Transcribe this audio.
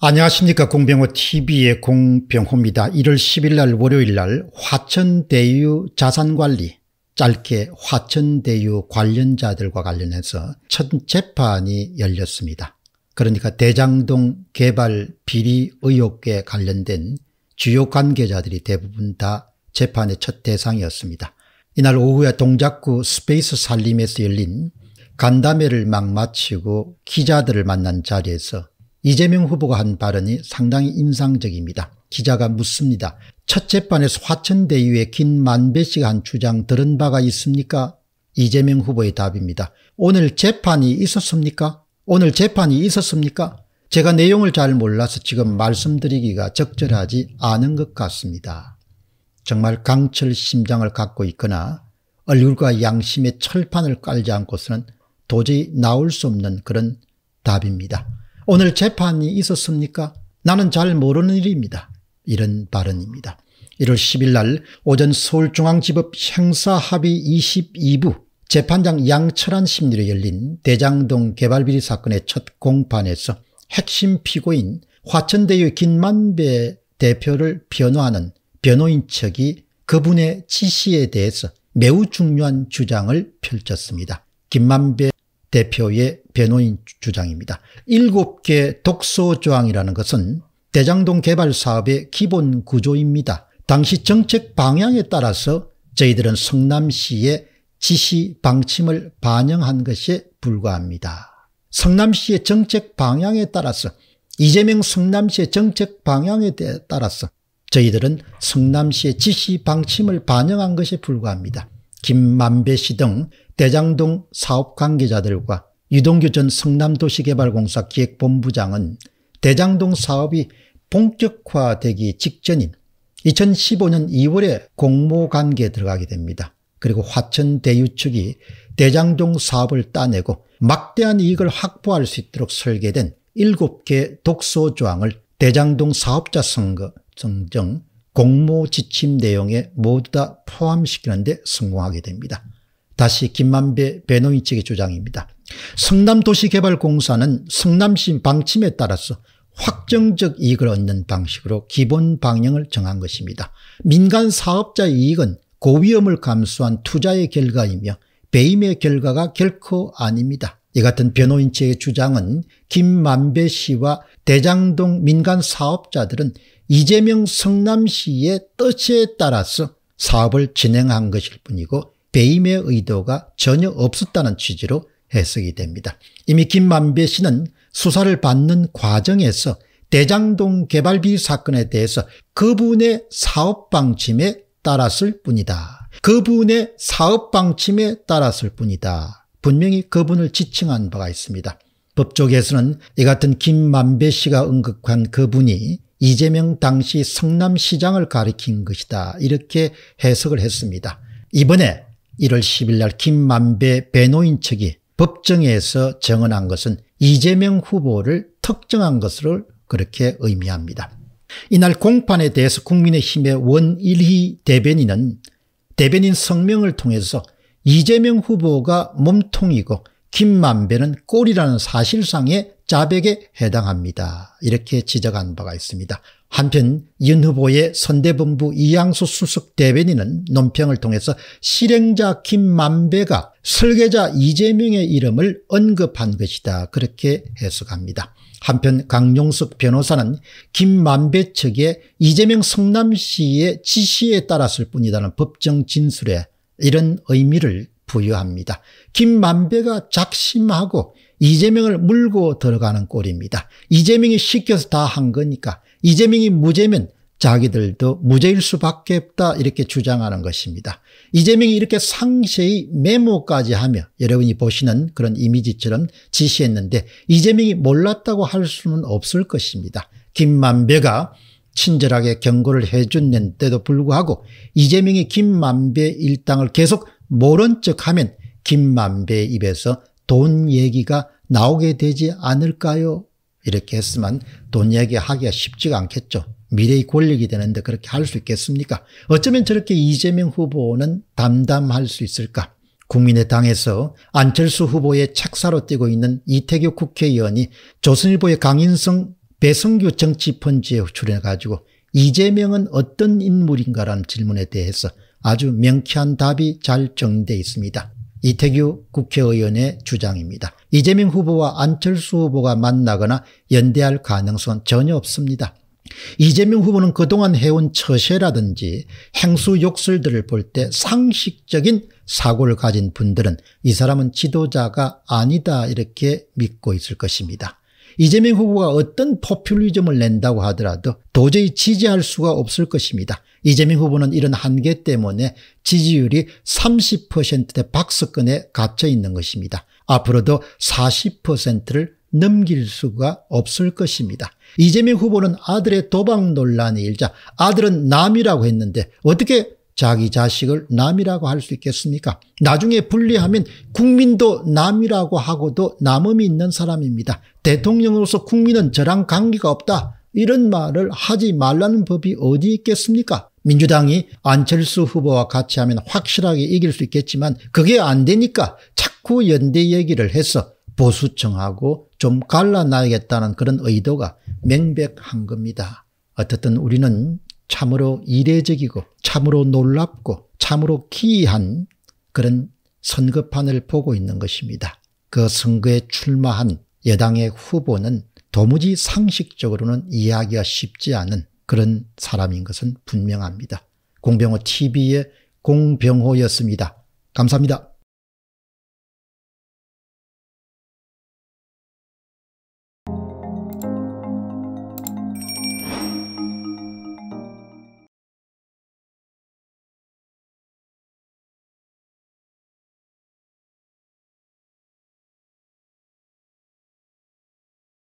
안녕하십니까 공병호TV의 공병호입니다. 1월 10일 날 월요일 날 화천대유 자산관리 짧게 화천대유 관련자들과 관련해서 첫 재판이 열렸습니다. 그러니까 대장동 개발 비리 의혹에 관련된 주요 관계자들이 대부분 다 재판의 첫 대상이었습니다. 이날 오후에 동작구 스페이스 살림에서 열린 간담회를 막 마치고 기자들을 만난 자리에서 이재명 후보가 한 발언이 상당히 인상적입니다. 기자가 묻습니다. 첫 재판에서 화천대유의 김만배 씨가 한 주장 들은 바가 있습니까? 이재명 후보의 답입니다. 오늘 재판이 있었습니까? 오늘 재판이 있었습니까? 제가 내용을 잘 몰라서 지금 말씀드리기가 적절하지 않은 것 같습니다. 정말 강철 심장을 갖고 있거나 얼굴과 양심의 철판을 깔지 않고서는 도저히 나올 수 없는 그런 답입니다. 오늘 재판이 있었습니까? 나는 잘 모르는 일입니다. 이런 발언입니다. 1월 10일 날 오전 서울중앙지법 형사합의 22부 재판장 양철한 심리로 열린 대장동 개발비리 사건의 첫 공판에서 핵심 피고인 화천대유 김만배 대표를 변호하는 변호인 측이 그분의 지시에 대해서 매우 중요한 주장을 펼쳤습니다. 김만배 대표의 변호인 주장입니다. 일곱 개 독소조항이라는 것은 대장동 개발 사업의 기본 구조입니다. 당시 정책 방향에 따라서 저희들은 성남시의 지시 방침을 반영한 것에 불과합니다. 성남시의 정책 방향에 따라서 이재명 성남시의 정책 방향에 따라서 저희들은 성남시의 지시 방침을 반영한 것에 불과합니다. 김만배 씨 등 대장동 사업 관계자들과 유동규 전 성남도시개발공사 기획본부장은 대장동 사업이 본격화되기 직전인 2015년 2월에 공모관계에 들어가게 됩니다. 그리고 화천대유 측이 대장동 사업을 따내고 막대한 이익을 확보할 수 있도록 설계된 7개 독소 조항을 대장동 사업자 선거 정정 공모 지침 내용에 모두 다 포함시키는데 성공하게 됩니다. 다시 김만배 배노인 측의 주장입니다. 성남도시개발공사는 성남시 방침에 따라서 확정적 이익을 얻는 방식으로 기본 방향을 정한 것입니다. 민간 사업자의 이익은 고위험을 감수한 투자의 결과이며 배임의 결과가 결코 아닙니다. 이 같은 변호인체의 주장은 김만배 씨와 대장동 민간 사업자들은 이재명 성남시의 뜻에 따라서 사업을 진행한 것일 뿐이고 배임의 의도가 전혀 없었다는 취지로 해석이 됩니다. 이미 김만배 씨는 수사를 받는 과정에서 대장동 개발비 사건에 대해서 그분의 사업 방침에 따랐을 뿐이다. 그분의 사업 방침에 따랐을 뿐이다. 분명히 그분을 지칭한 바가 있습니다. 법조계에서는 이 같은 김만배 씨가 언급한 그분이 이재명 당시 성남시장을 가리킨 것이다 이렇게 해석을 했습니다. 이번에 1월 10일 날 김만배 배노인 측이 법정에서 정언한 것은 이재명 후보를 특정한 것으로 그렇게 의미합니다. 이날 공판에 대해서 국민의힘의 원일희 대변인은 대변인 성명을 통해서 이재명 후보가 몸통이고 김만배는 꼴이라는 사실상의 자백에 해당합니다. 이렇게 지적한 바가 있습니다. 한편 윤 후보의 선대본부 이양수 수석 대변인은 논평을 통해서 실행자 김만배가 설계자 이재명의 이름을 언급한 것이다. 그렇게 해석합니다. 한편 강용석 변호사는 김만배 측의 이재명 성남시의 지시에 따랐을 뿐이라는 법정 진술에 이런 의미를 부여합니다. 김만배가 작심하고 이재명을 물고 들어가는 꼴입니다. 이재명이 시켜서 다 한 거니까 이재명이 무죄면 자기들도 무죄일 수밖에 없다 이렇게 주장하는 것입니다. 이재명이 이렇게 상세히 메모까지 하며 여러분이 보시는 그런 이미지처럼 지시했는데 이재명이 몰랐다고 할 수는 없을 것입니다. 김만배가 친절하게 경고를 해준 는데도 불구하고 이재명이 김만배 일당을 계속 모른 척하면 김만배 입에서 돈 얘기가 나오게 되지 않을까요? 이렇게 했으면 돈 얘기하기가 쉽지가 않겠죠. 미래의 권력이 되는데 그렇게 할 수 있겠습니까? 어쩌면 저렇게 이재명 후보는 담담할 수 있을까? 국민의당에서 안철수 후보의 책사로 뛰고 있는 이태규 국회의원이 조선일보의 강인성 배성규 정치펀지에 출연해가지고 이재명은 어떤 인물인가라는 질문에 대해서 아주 명쾌한 답이 잘 정리되어 있습니다. 이태규 국회의원의 주장입니다. 이재명 후보와 안철수 후보가 만나거나 연대할 가능성은 전혀 없습니다. 이재명 후보는 그동안 해온 처세라든지 행수 욕설들을 볼 때 상식적인 사고를 가진 분들은 이 사람은 지도자가 아니다 이렇게 믿고 있을 것입니다. 이재명 후보가 어떤 포퓰리즘을 낸다고 하더라도 도저히 지지할 수가 없을 것입니다. 이재명 후보는 이런 한계 때문에 지지율이 30%대 박스권에 갇혀 있는 것입니다. 앞으로도 40%를 넘길 수가 없을 것입니다. 이재명 후보는 아들의 도박 논란이 일자 아들은 남이라고 했는데 어떻게 자기 자식을 남이라고 할 수 있겠습니까? 나중에 분리하면 국민도 남이라고 하고도 남음이 있는 사람입니다. 대통령으로서 국민은 저랑 관계가 없다. 이런 말을 하지 말라는 법이 어디 있겠습니까? 민주당이 안철수 후보와 같이 하면 확실하게 이길 수 있겠지만 그게 안 되니까 자꾸 연대 얘기를 해서 보수청하고좀갈라놔야겠다는 그런 의도가 명백한 겁니다. 어쨌든 우리는 참으로 이례적이고 참으로 놀랍고 참으로 기이한 그런 선거판을 보고 있는 것입니다. 그 선거에 출마한 여당의 후보는 도무지 상식적으로는 이해하기가 쉽지 않은 그런 사람인 것은 분명합니다. 공병호 TV의 공병호였습니다. 감사합니다.